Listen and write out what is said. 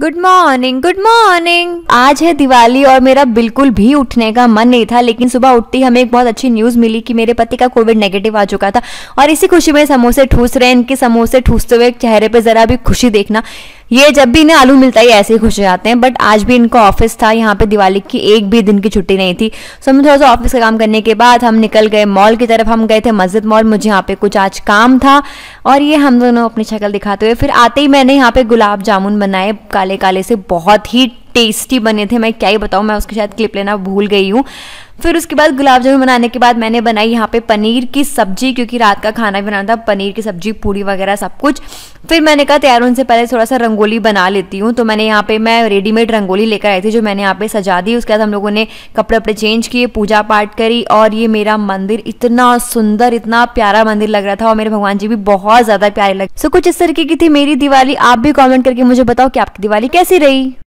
good morning good morning आज है दिवाली और मेरा बिल्कुल भी उठने का मन नहीं था लेकिन सुबह उठती हमें एक बहुत अच्छी न्यूज़ मिली कि मेरे पति का कोविड नेगेटिव आ चुका था और इसी खुशी में समोसे ठूस रहे हैं इनके समोसे ठूसते हुए चेहरे पे ज़रा भी खुशी देखना ये जब भी इन्हें आलू मिलता है ऐसे ही खुश हो जाते हैं बट आज भी इनका ऑफिस था यहाँ पे दिवाली की एक भी दिन की छुट्टी नहीं थी सो हम थोड़ा सा ऑफिस का काम करने के बाद हम निकल गए मॉल की तरफ हम गए थे मस्जिद मॉल मुझे यहाँ पे कुछ आज काम था और ये हम दोनों अपनी शक्ल दिखाते हुए फिर आते ही मैंने यहाँ पे गुलाब जामुन बनाए काले काले से बहुत ही टेस्टी बने थे मैं क्या ही बताऊँ मैं उसके शायद क्लिप लेना भूल गई हूँ फिर उसके बाद गुलाब जामुन बनाने के बाद मैंने बनाई यहाँ पे पनीर की सब्जी क्योंकि रात का खाना भी बनाना था पनीर की सब्जी पूड़ी वगैरह सब कुछ फिर मैंने कहा तैयार होने से पहले थोड़ा सा रंगोली बना लेती हूँ तो मैंने यहाँ पे मैं रेडीमेड रंगोली लेकर आई थी जो मैंने यहाँ पे सजा दी उसके बाद हम लोगों ने कपड़े वपड़े चेंज किए पूजा पाठ करी और ये मेरा मंदिर इतना सुंदर इतना प्यारा मंदिर लग रहा था और मेरे भगवान जी भी बहुत ज़्यादा प्यारे लगे सो कुछ इस तरीके की थी मेरी दिवाली आप भी कॉमेंट करके मुझे बताओ कि आपकी दिवाली कैसी रही